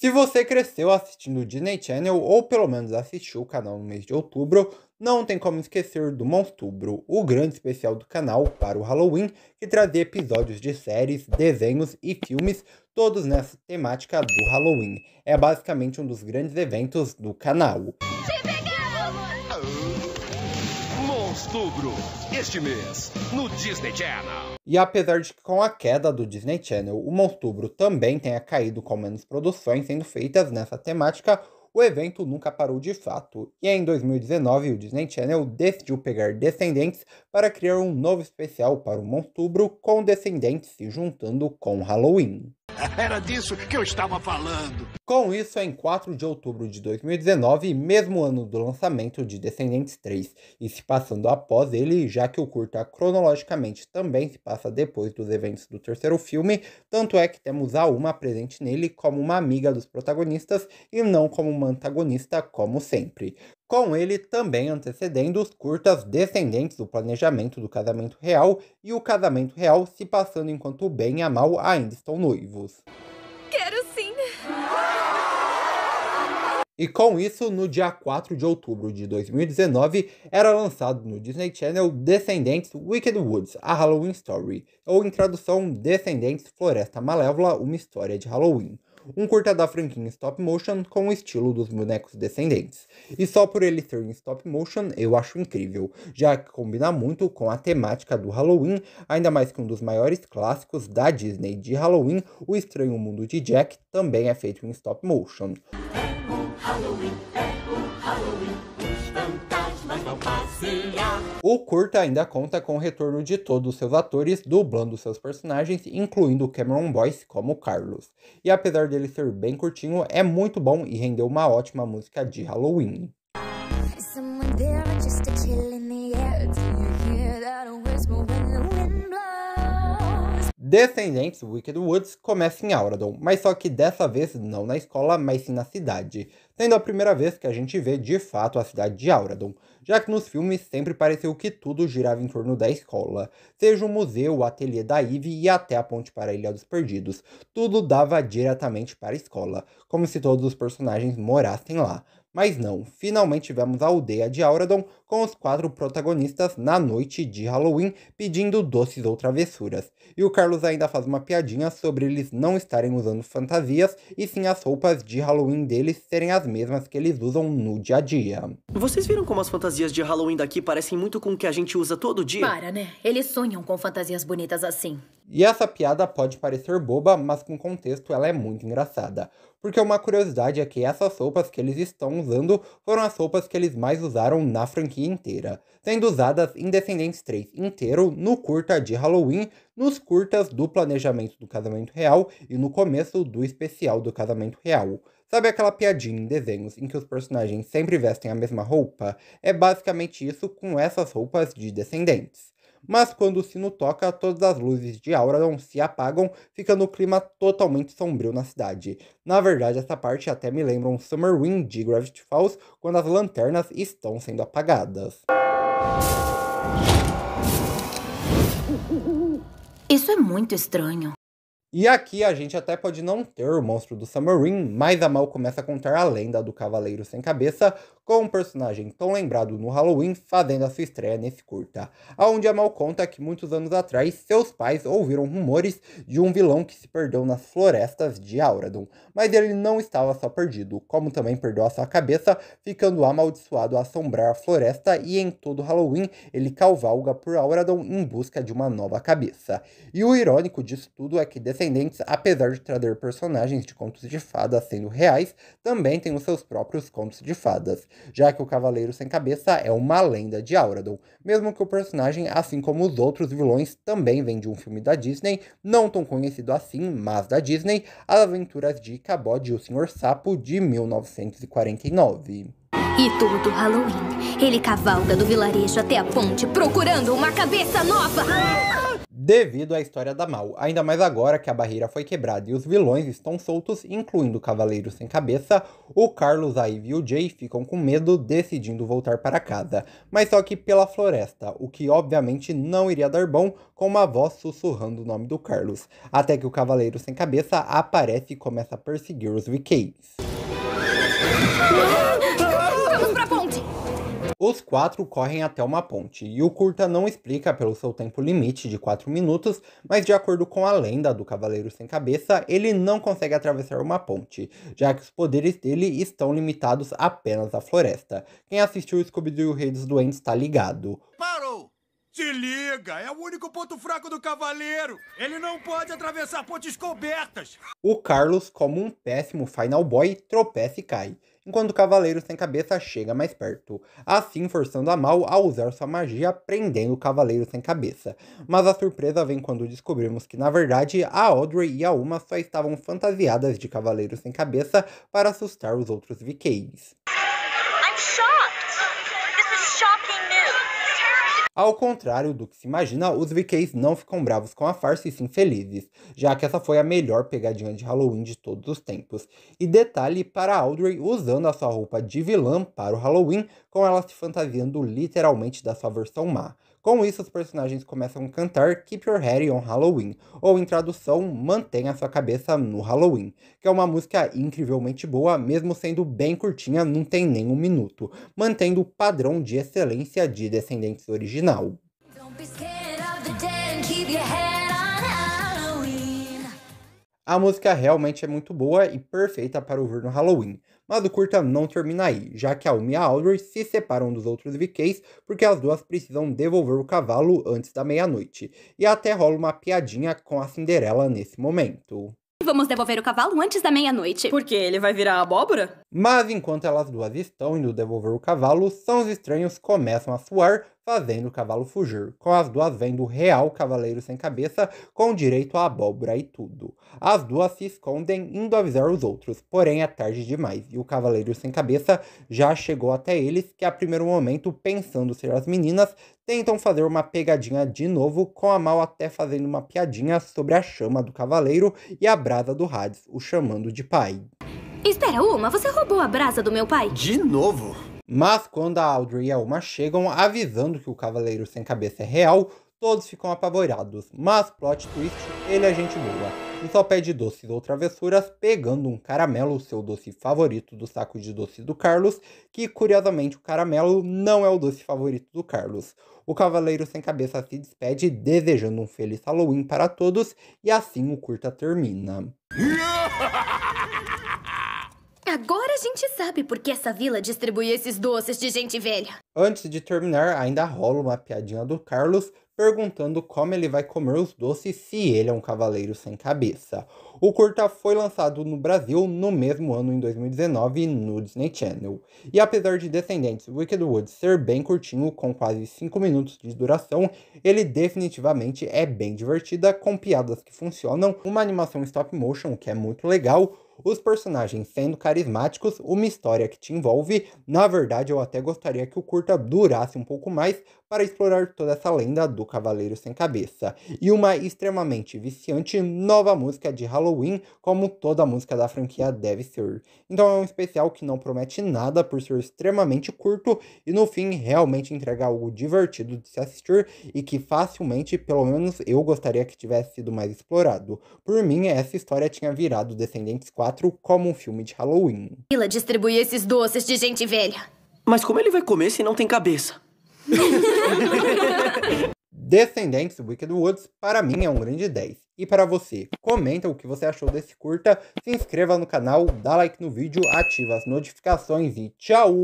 Se você cresceu assistindo o Disney Channel ou pelo menos assistiu o canal no mês de outubro, não tem como esquecer do Monstubro, o grande especial do canal para o Halloween, que trazia episódios de séries, desenhos e filmes, todos nessa temática do Halloween. É basicamente um dos grandes eventos do canal. Te pegamos! outubro, este mês, no Disney Channel. E apesar de que com a queda do Disney Channel, o Monstubro também tenha caído com menos produções sendo feitas nessa temática, o evento nunca parou de fato, e é em 2019 o Disney Channel decidiu pegar Descendentes para criar um novo especial para o Montubro com Descendentes se juntando com Halloween. Era disso que eu estava falando. Com isso, em 4 de outubro de 2019, mesmo ano do lançamento de Descendentes 3, e se passando após ele, já que o curta é cronologicamente também se passa depois dos eventos do terceiro filme, tanto é que temos a Uma presente nele como uma amiga dos protagonistas e não como uma antagonista, como sempre com ele também antecedendo os curtas descendentes do planejamento do casamento real e o casamento real se passando enquanto o bem e a mal ainda estão noivos. Quero sim! E com isso, no dia 4 de outubro de 2019, era lançado no Disney Channel Descendentes Wicked Woods, a Halloween Story, ou em tradução Descendentes Floresta Malévola, uma história de Halloween um curta franquinho franquinha stop motion com o estilo dos bonecos descendentes. E só por ele ser em stop motion eu acho incrível, já que combina muito com a temática do Halloween, ainda mais que um dos maiores clássicos da Disney de Halloween, O Estranho Mundo de Jack, também é feito em stop motion. Halloween, é Halloween, os fantasmas vão passear. O curta ainda conta com o retorno de todos os seus atores dublando seus personagens, incluindo Cameron Boyce como Carlos. E apesar dele ser bem curtinho, é muito bom e rendeu uma ótima música de Halloween. descendentes Wicked Woods começa em Auradon, mas só que dessa vez não na escola, mas sim na cidade, sendo a primeira vez que a gente vê de fato a cidade de Auradon, já que nos filmes sempre pareceu que tudo girava em torno da escola, seja o museu, o ateliê da Ivy e até a ponte para a Ilha dos Perdidos, tudo dava diretamente para a escola, como se todos os personagens morassem lá. Mas não, finalmente tivemos a aldeia de Auradon com os quatro protagonistas na noite de Halloween pedindo doces ou travessuras. E o Carlos ainda faz uma piadinha sobre eles não estarem usando fantasias e sim as roupas de Halloween deles serem as mesmas que eles usam no dia a dia. Vocês viram como as fantasias de Halloween daqui parecem muito com o que a gente usa todo dia? Para, né? Eles sonham com fantasias bonitas assim. E essa piada pode parecer boba, mas com contexto ela é muito engraçada porque uma curiosidade é que essas roupas que eles estão usando foram as roupas que eles mais usaram na franquia inteira, sendo usadas em Descendentes 3 inteiro, no curta de Halloween, nos curtas do planejamento do casamento real e no começo do especial do casamento real. Sabe aquela piadinha em desenhos em que os personagens sempre vestem a mesma roupa? É basicamente isso com essas roupas de descendentes mas quando o sino toca, todas as luzes de Auradon se apagam, ficando o clima totalmente sombrio na cidade. Na verdade, essa parte até me lembra um Summer Wind de Gravity Falls, quando as lanternas estão sendo apagadas. Isso é muito estranho. E aqui a gente até pode não ter o monstro do submarine mas a Mal começa a contar a lenda do Cavaleiro Sem Cabeça, com um personagem tão lembrado no Halloween fazendo a sua estreia nesse curta. Aonde a Mal conta que muitos anos atrás seus pais ouviram rumores de um vilão que se perdeu nas florestas de Auradon, mas ele não estava só perdido, como também perdeu a sua cabeça, ficando amaldiçoado a assombrar a floresta e em todo Halloween ele cavalga por Auradon em busca de uma nova cabeça. E o irônico disso tudo é que Descendentes, apesar de trazer personagens de contos de fadas sendo reais, também tem os seus próprios contos de fadas, já que o Cavaleiro Sem Cabeça é uma lenda de Auradon, mesmo que o personagem, assim como os outros vilões, também vem de um filme da Disney, não tão conhecido assim, mas da Disney, As Aventuras de Cabode e o Senhor Sapo, de 1949. E todo Halloween, ele cavalga do vilarejo até a ponte procurando uma cabeça nova! Ah! devido à história da Mal, ainda mais agora que a barreira foi quebrada e os vilões estão soltos, incluindo o Cavaleiro Sem Cabeça, o Carlos, a Ivy e o Jay ficam com medo, decidindo voltar para casa, mas só que pela floresta, o que obviamente não iria dar bom com uma voz sussurrando o nome do Carlos, até que o Cavaleiro Sem Cabeça aparece e começa a perseguir os VKs. Os quatro correm até uma ponte, e o curta não explica pelo seu tempo limite de 4 minutos, mas de acordo com a lenda do Cavaleiro Sem Cabeça, ele não consegue atravessar uma ponte, já que os poderes dele estão limitados apenas à floresta. Quem assistiu Scooby-Doo e o Rei dos Doentes tá ligado. Parou! Se liga, é o único ponto fraco do cavaleiro. Ele não pode atravessar pontes cobertas. O Carlos, como um péssimo final boy, tropeça e cai, enquanto o cavaleiro sem cabeça chega mais perto, assim forçando a Mal a usar sua magia prendendo o cavaleiro sem cabeça. Mas a surpresa vem quando descobrimos que, na verdade, a Audrey e a Uma só estavam fantasiadas de cavaleiro sem cabeça para assustar os outros VKs. I'm Ao contrário do que se imagina, os VKs não ficam bravos com a farsa e sim felizes, já que essa foi a melhor pegadinha de Halloween de todos os tempos. E detalhe para Audrey usando a sua roupa de vilã para o Halloween, com ela se fantasiando literalmente da sua versão má. Com isso, os personagens começam a cantar Keep Your Head on Halloween, ou em tradução, Mantenha sua cabeça no Halloween, que é uma música incrivelmente boa, mesmo sendo bem curtinha, não tem nem um minuto, mantendo o padrão de excelência de Descendentes original. A música realmente é muito boa e perfeita para ouvir no Halloween, mas o curta não termina aí, já que a Alma e a Audrey se separam dos outros VKs porque as duas precisam devolver o cavalo antes da meia-noite, e até rola uma piadinha com a Cinderela nesse momento. Vamos devolver o cavalo antes da meia-noite. Porque ele vai virar abóbora? Mas enquanto elas duas estão indo devolver o cavalo, são os estranhos começam a suar fazendo o cavalo fugir, com as duas vendo o real cavaleiro sem cabeça, com direito à abóbora e tudo. As duas se escondem, indo avisar os outros, porém é tarde demais, e o cavaleiro sem cabeça já chegou até eles, que a primeiro momento, pensando ser as meninas, tentam fazer uma pegadinha de novo, com a mal até fazendo uma piadinha sobre a chama do cavaleiro e a brasa do Hades, o chamando de pai. Espera, Uma, você roubou a brasa do meu pai? De novo? Mas quando a Audrey e a Uma chegam avisando que o Cavaleiro Sem Cabeça é real, todos ficam apavorados. Mas, plot twist, ele é gente boa e só pede doces ou travessuras pegando um caramelo, seu doce favorito do saco de doce do Carlos, que curiosamente o caramelo não é o doce favorito do Carlos. O Cavaleiro Sem Cabeça se despede desejando um feliz Halloween para todos e assim o curta termina. Agora a gente sabe por que essa vila distribui esses doces de gente velha. Antes de terminar, ainda rola uma piadinha do Carlos perguntando como ele vai comer os doces se ele é um cavaleiro sem cabeça. O curta foi lançado no Brasil no mesmo ano, em 2019, no Disney Channel. E apesar de Descendentes Wicked Wood ser bem curtinho, com quase 5 minutos de duração, ele definitivamente é bem divertida, com piadas que funcionam, uma animação stop motion que é muito legal, os personagens sendo carismáticos, uma história que te envolve. Na verdade, eu até gostaria que o curta durasse um pouco mais, para explorar toda essa lenda do Cavaleiro Sem Cabeça. E uma extremamente viciante nova música de Halloween, como toda música da franquia deve ser. Então é um especial que não promete nada por ser extremamente curto e no fim realmente entrega algo divertido de se assistir e que facilmente, pelo menos eu gostaria que tivesse sido mais explorado. Por mim, essa história tinha virado Descendentes 4 como um filme de Halloween. Ela distribui esses doces de gente velha. Mas como ele vai comer se não tem cabeça? Descendentes Wicked Woods, para mim, é um grande 10. E para você, comenta o que você achou desse curta, se inscreva no canal, dá like no vídeo, ativa as notificações e tchau!